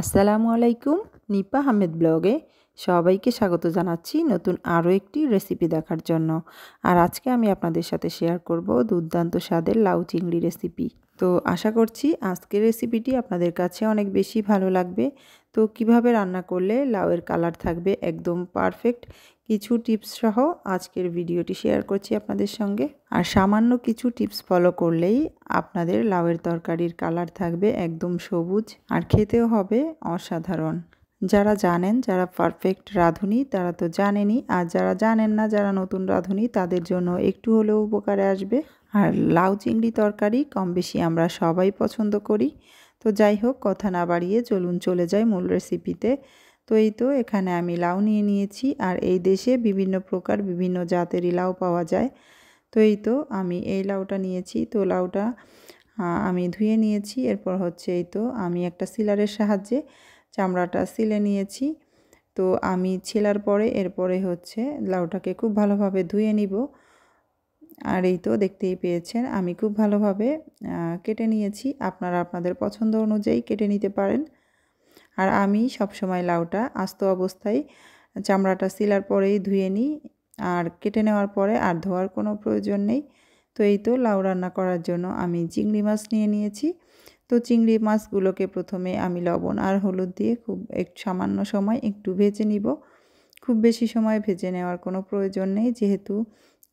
আসসালামু আলাইকুম নিপা আহমেদ ব্লগে সবাইকে স্বাগত জানাচ্ছি নতুন আরও একটি রেসিপি দেখার জন্য আর আজকে আমি আপনাদের সাথে শেয়ার করব দুর্দান্ত স্বাদের লাউ চিংড়ি রেসিপি তো আশা করছি আজকের রেসিপিটি আপনাদের কাছে অনেক বেশি ভালো লাগবে তো কিভাবে রান্না করলে লাউয়ের কালার থাকবে একদম পারফেক্ট কিছু টিপস সহ আজকের ভিডিওটি শেয়ার করছি আপনাদের সঙ্গে আর সামান্য কিছু টিপস ফলো করলেই আপনাদের লাউয়ের তরকারির কালার থাকবে একদম সবুজ আর খেতেও হবে অসাধারণ যারা জানেন যারা পারফেক্ট রাঁধুনি তারা তো জানেনই আর যারা জানেন না যারা নতুন রাঁধুনি তাদের জন্য একটু হলেও উপকারে আসবে আর লাউ চিংড়ি তরকারি কম বেশি আমরা সবাই পছন্দ করি তো যাই হোক কথা না বাড়িয়ে চলুন চলে যাই মূল রেসিপিতে তো এই তো এখানে আমি লাউ নিয়ে নিয়েছি আর এই দেশে বিভিন্ন প্রকার বিভিন্ন জাতেরই লাউ পাওয়া যায় তো এই তো আমি এই লাউটা নিয়েছি তো লাউটা আমি ধুয়ে নিয়েছি এরপর হচ্ছে এই তো আমি একটা সিলারের সাহায্যে চামড়াটা সিলে নিয়েছি তো আমি ছেলার পরে এরপরে হচ্ছে লাউটাকে খুব ভালোভাবে ধুয়ে নিব আর এই তো দেখতেই পেয়েছেন আমি খুব ভালোভাবে কেটে নিয়েছি আপনারা আপনাদের পছন্দ অনুযায়ী কেটে নিতে পারেন আর আমি সবসময় লাউটা আস্ত অবস্থায় চামড়াটা সিলার পরেই ধুয়ে নিই আর কেটে নেওয়ার পরে আর ধোয়ার কোনো প্রয়োজন নেই তো এই তো লাউ রান্না করার জন্য আমি চিংড়ি মাছ নিয়ে নিয়েছি তো চিংড়ি মাছগুলোকে প্রথমে আমি লবণ আর হলুদ দিয়ে খুব এক সামান্য সময় একটু ভেজে নিব খুব বেশি সময় ভেজে নেওয়ার কোনো প্রয়োজন নেই যেহেতু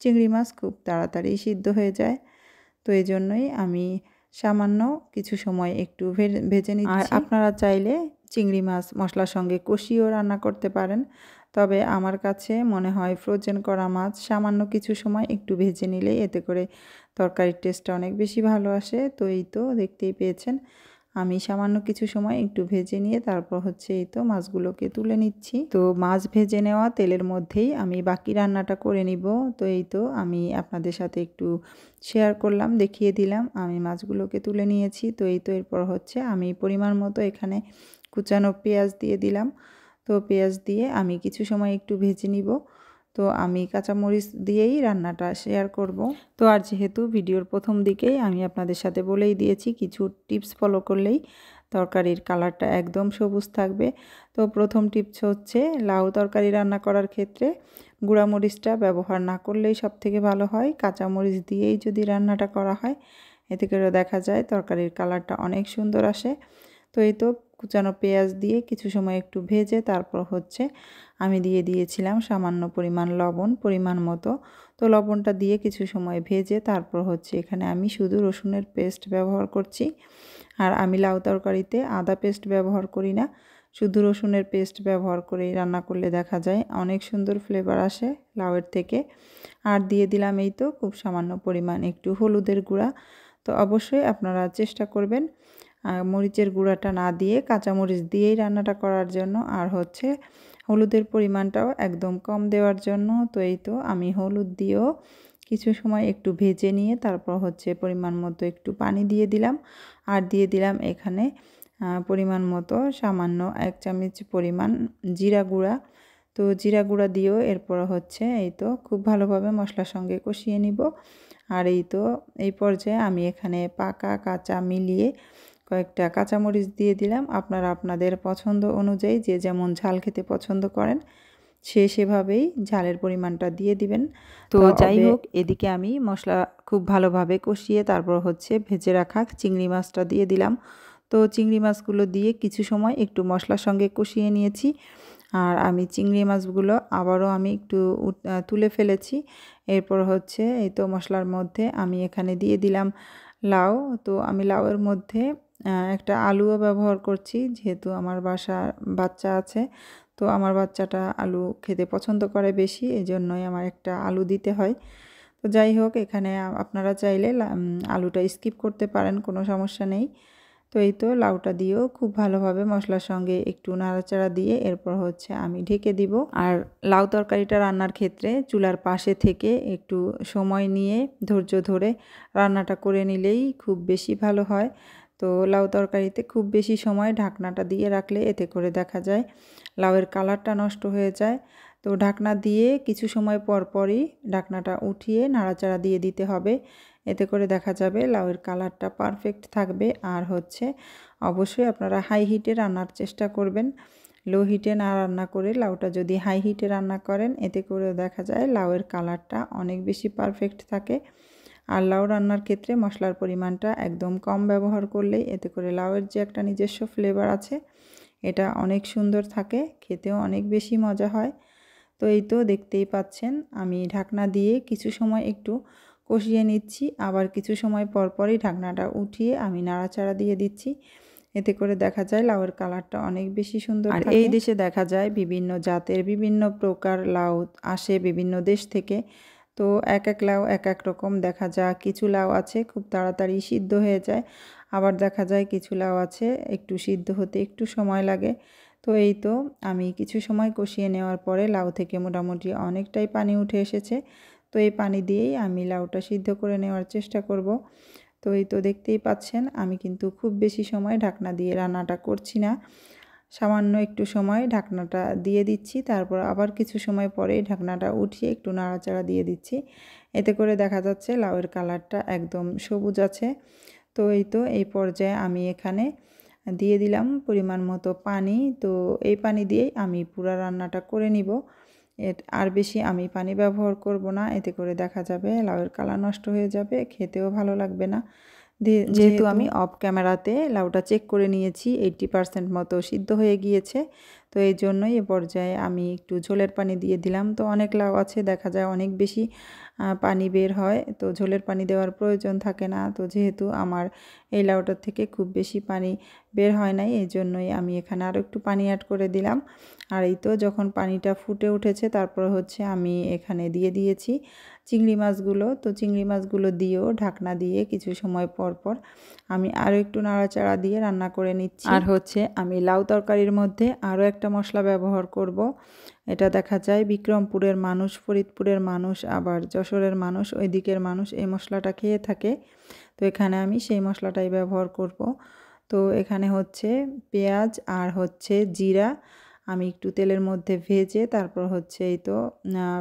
চিংড়ি মাছ খুব তাড়াতাড়ি সিদ্ধ হয়ে যায় তো এই জন্যই আমি সামান্য কিছু সময় একটু ভেজে নিচ্ছি আর আপনারা চাইলে চিংড়ি মাছ মশলার সঙ্গে কষিয়েও রান্না করতে পারেন তবে আমার কাছে মনে হয় ফ্রোজেন করা মাছ সামান্য কিছু সময় একটু ভেজে নিলে এতে করে তরকারির টেস্টটা অনেক বেশি ভালো আসে তো এই তো দেখতেই পেয়েছেন আমি সামান্য কিছু সময় একটু ভেজে নিয়ে তারপর হচ্ছে এই তো মাছগুলোকে তুলে নিচ্ছি তো মাছ ভেজে নেওয়া তেলের মধ্যেই আমি বাকি রান্নাটা করে নিব তো এই তো আমি আপনাদের সাথে একটু শেয়ার করলাম দেখিয়ে দিলাম আমি মাছগুলোকে তুলে নিয়েছি তো এই তো এরপর হচ্ছে আমি পরিমাণ মতো এখানে কুচানো পেঁয়াজ দিয়ে দিলাম তো পেঁয়াজ দিয়ে আমি কিছু সময় একটু ভেজে নিব তো আমি কাঁচামরিচ দিয়েই রান্নাটা শেয়ার করব তো আর যেহেতু ভিডিওর প্রথম দিকেই আমি আপনাদের সাথে বলেই দিয়েছি কিছু টিপস ফলো করলেই তরকারির কালারটা একদম সবুজ থাকবে তো প্রথম টিপস হচ্ছে লাউ তরকারি রান্না করার ক্ষেত্রে গুঁড়ামরিচটা ব্যবহার না করলেই সবথেকে ভালো হয় কাঁচামরিচ দিয়েই যদি রান্নাটা করা হয় এ থেকে দেখা যায় তরকারির কালারটা অনেক সুন্দর আসে তো এই তো কুচানো পেঁয়াজ দিয়ে কিছু সময় একটু ভেজে তারপর হচ্ছে আমি দিয়ে দিয়েছিলাম সামান্য পরিমাণ লবণ পরিমাণ মতো তো লবণটা দিয়ে কিছু সময় ভেজে তারপর হচ্ছে এখানে আমি শুধু রসুনের পেস্ট ব্যবহার করছি আর আমি লাউ তরকারিতে আদা পেস্ট ব্যবহার করি না শুধু রসুনের পেস্ট ব্যবহার করে রান্না করলে দেখা যায় অনেক সুন্দর ফ্লেভার আসে লাউয়ের থেকে আর দিয়ে দিলাম এই তো খুব সামান্য পরিমাণ একটু হলুদের গুঁড়া তো অবশ্যই আপনারা চেষ্টা করবেন আর মরিচের গুঁড়াটা না দিয়ে কাঁচামরিচ দিয়েই রান্নাটা করার জন্য আর হচ্ছে হলুদের পরিমাণটাও একদম কম দেওয়ার জন্য তো এই তো আমি হলুদ দিয়েও কিছু সময় একটু ভেজে নিয়ে তারপর হচ্ছে পরিমাণ মতো একটু পানি দিয়ে দিলাম আর দিয়ে দিলাম এখানে পরিমাণ মতো সামান্য এক চামচ পরিমাণ জিরা গুঁড়া তো জিরা গুঁড়া দিয়েও এরপর হচ্ছে এই তো খুব ভালোভাবে মশলার সঙ্গে কষিয়ে নিব আর এই তো এই পর্যায়ে আমি এখানে পাকা কাঁচা মিলিয়ে কয়েকটা কাঁচামরিচ দিয়ে দিলাম আপনারা আপনাদের পছন্দ অনুযায়ী যে যেমন ঝাল খেতে পছন্দ করেন সে সেভাবেই ঝালের পরিমাণটা দিয়ে দিবেন তো যাই হোক এদিকে আমি মশলা খুব ভালোভাবে কষিয়ে তারপর হচ্ছে ভেজে রাখা চিংড়ি মাছটা দিয়ে দিলাম তো চিংড়ি মাছগুলো দিয়ে কিছু সময় একটু মশলার সঙ্গে কষিয়ে নিয়েছি আর আমি চিংড়ি মাছগুলো আবারও আমি একটু তুলে ফেলেছি এরপর হচ্ছে এই তো মশলার মধ্যে আমি এখানে দিয়ে দিলাম লাউ তো আমি লাউয়ের মধ্যে একটা আলুও ব্যবহার করছি যেহেতু আমার বাসা বাচ্চা আছে তো আমার বাচ্চাটা আলু খেতে পছন্দ করে বেশি এই জন্যই আমার একটা আলু দিতে হয় তো যাই হোক এখানে আপনারা চাইলে আলুটা স্কিপ করতে পারেন কোনো সমস্যা নেই তো এই তো লাউটা দিয়েও খুব ভালোভাবে মশলার সঙ্গে একটু নাড়াচাড়া দিয়ে এরপর হচ্ছে আমি ঢেকে দিব আর লাউ তরকারিটা রান্নার ক্ষেত্রে চুলার পাশে থেকে একটু সময় নিয়ে ধৈর্য ধরে রান্নাটা করে নিলেই খুব বেশি ভালো হয় তো লাউ তরকারিতে খুব বেশি সময় ঢাকনাটা দিয়ে রাখলে এতে করে দেখা যায় লাউয়ের কালারটা নষ্ট হয়ে যায় তো ঢাকনা দিয়ে কিছু সময় পর পরই ঢাকনাটা উঠিয়ে নাড়াচাড়া দিয়ে দিতে হবে এতে করে দেখা যাবে লাউয়ের কালারটা পারফেক্ট থাকবে আর হচ্ছে অবশ্যই আপনারা হাই হিটে রান্নার চেষ্টা করবেন লো হিটে না রান্না করে লাউটা যদি হাই হিটে রান্না করেন এতে করে দেখা যায় লাউয়ের কালারটা অনেক বেশি পারফেক্ট থাকে আর লাউ রান্নার ক্ষেত্রে মশলার পরিমাণটা একদম কম ব্যবহার করলেই এতে করে লাউয়ের যে একটা নিজস্ব ফ্লেভার আছে এটা অনেক সুন্দর থাকে খেতেও অনেক বেশি মজা হয় তো এই তো দেখতেই পাচ্ছেন আমি ঢাকনা দিয়ে কিছু সময় একটু কষিয়ে নিচ্ছি আবার কিছু সময় পরপরই ঢাকনাটা উঠিয়ে আমি নাড়াচাড়া দিয়ে দিচ্ছি এতে করে দেখা যায় লাউয়ের কালারটা অনেক বেশি সুন্দর আর এই দেশে দেখা যায় বিভিন্ন জাতের বিভিন্ন প্রকার লাউ আসে বিভিন্ন দেশ থেকে তো এক এক লাউ এক এক রকম দেখা যায় কিছু লাউ আছে খুব তাড়াতাড়ি সিদ্ধ হয়ে যায় আবার দেখা যায় কিছু লাউ আছে একটু সিদ্ধ হতে একটু সময় লাগে তো এই তো আমি কিছু সময় কষিয়ে নেওয়ার পরে লাউ থেকে মোটামুটি অনেকটাই পানি উঠে এসেছে তো এই পানি দিয়েই আমি লাউটা সিদ্ধ করে নেওয়ার চেষ্টা করব তো এই তো দেখতেই পাচ্ছেন আমি কিন্তু খুব বেশি সময় ঢাকনা দিয়ে রান্নাটা করছি না সামান্য একটু সময় ঢাকনাটা দিয়ে দিচ্ছি তারপর আবার কিছু সময় পরে ঢাকনাটা উঠিয়ে একটু নাড়াচাড়া দিয়ে দিচ্ছি এতে করে দেখা যাচ্ছে লাউয়ের কালারটা একদম সবুজ আছে তো এই তো এই পর্যায়ে আমি এখানে দিয়ে দিলাম পরিমাণ মতো পানি তো এই পানি দিয়েই আমি পুরো রান্নাটা করে নিব এর আর বেশি আমি পানি ব্যবহার করব না এতে করে দেখা যাবে লাউয়ের কালার নষ্ট হয়ে যাবে খেতেও ভালো লাগবে না যেহেতু আমি অফ ক্যামেরাতে লাউটা চেক করে নিয়েছি এইটটি পারসেন্ট মতো সিদ্ধ হয়ে গিয়েছে তো এই জন্যই এ পর্যায়ে আমি একটু ঝোলের পানি দিয়ে দিলাম তো অনেক লাউ আছে দেখা যায় অনেক বেশি পানি বের হয় তো ঝোলের পানি দেওয়ার প্রয়োজন থাকে না তো যেহেতু আমার এই লাউটার থেকে খুব বেশি পানি বের হয় নাই এই জন্যই আমি এখানে আরও একটু পানি অ্যাড করে দিলাম আর এই তো যখন পানিটা ফুটে উঠেছে তারপর হচ্ছে আমি এখানে দিয়ে দিয়েছি চিংড়ি মাছগুলো তো চিংড়ি মাছগুলো দিয়েও ঢাকনা দিয়ে কিছু সময় পর পর আমি আরও একটু নাড়াচাড়া দিয়ে রান্না করে নিচ্ছি আর হচ্ছে আমি লাউ তরকারির মধ্যে আরও একটা মশলা ব্যবহার করব এটা দেখা যায় বিক্রমপুরের মানুষ ফরিদপুরের মানুষ আবার যশোরের মানুষ ওই দিকের মানুষ এই মশলাটা খেয়ে থাকে তো এখানে আমি সেই মশলাটাই ব্যবহার করব তো এখানে হচ্ছে পেঁয়াজ আর হচ্ছে জিরা আমি একটু তেলের মধ্যে ভেজে তারপর হচ্ছে এই তো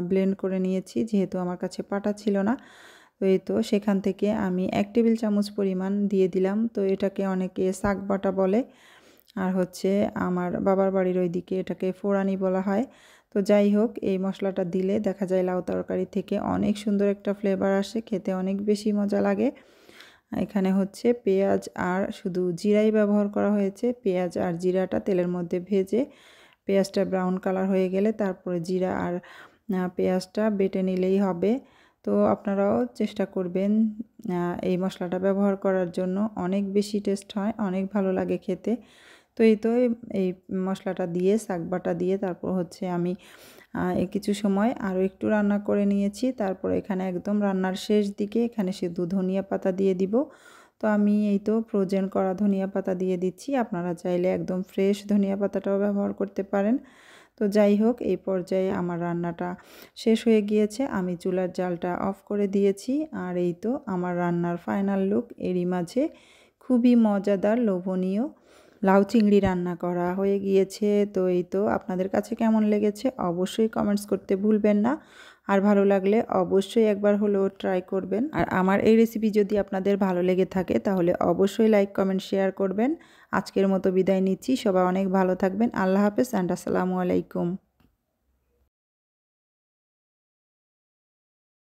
ব্লেন্ড করে নিয়েছি যেহেতু আমার কাছে পাটা ছিল না তো এই তো সেখান থেকে আমি এক টেবিল চামচ পরিমাণ দিয়ে দিলাম তো এটাকে অনেকে শাক বাটা বলে আর হচ্ছে আমার বাবার বাড়ির ওইদিকে এটাকে ফোড়ানি বলা হয় তো যাই হোক এই মশলাটা দিলে দেখা যায় লাউ তরকারি থেকে অনেক সুন্দর একটা ফ্লেভার আসে খেতে অনেক বেশি মজা লাগে এখানে হচ্ছে পেঁয়াজ আর শুধু জিরাই ব্যবহার করা হয়েছে পেঁয়াজ আর জিরাটা তেলের মধ্যে ভেজে পেঁয়াজটা ব্রাউন কালার হয়ে গেলে তারপরে জিরা আর পেঁয়াজটা বেটে নিলেই হবে তো আপনারাও চেষ্টা করবেন এই মশলাটা ব্যবহার করার জন্য অনেক বেশি টেস্ট হয় অনেক ভালো লাগে খেতে তো এই তো এই মশলাটা দিয়ে শাকবাটা দিয়ে তারপর হচ্ছে আমি কিছু সময় আরও একটু রান্না করে নিয়েছি তারপর এখানে একদম রান্নার শেষ দিকে এখানে সে ধনিয়া পাতা দিয়ে দিব তো আমি এই তো ফ্রোজেন করা ধনিয়া পাতা দিয়ে দিচ্ছি আপনারা চাইলে একদম ফ্রেশ ধনিয়া পাতাটাও ব্যবহার করতে পারেন তো যাই হোক এই পর্যায়ে আমার রান্নাটা শেষ হয়ে গিয়েছে আমি চুলার জালটা অফ করে দিয়েছি আর এই তো আমার রান্নার ফাইনাল লুক এরই মাঝে খুবই মজাদার লোভনীয় লাউ চিংড়ি রান্না করা হয়ে গিয়েছে তো এই তো আপনাদের কাছে কেমন লেগেছে অবশ্যই কমেন্টস করতে ভুলবেন না আর ভালো লাগলে অবশ্যই একবার হলেও ট্রাই করবেন আর আমার এই রেসিপি যদি আপনাদের ভালো লেগে থাকে তাহলে অবশ্যই লাইক কমেন্ট শেয়ার করবেন আজকের মতো বিদায় নিচ্ছি সবাই অনেক ভালো থাকবেন আল্লাহ হাফেজ অ্যান্ড আসসালামু আলাইকুম